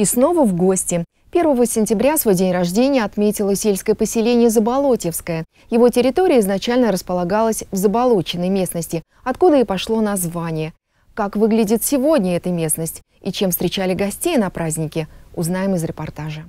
И снова в гости. 1 сентября свой день рождения отметило сельское поселение Заболотьевское. Его территория изначально располагалась в заболоченной местности, откуда и пошло название. Как выглядит сегодня эта местность и чем встречали гостей на празднике, узнаем из репортажа.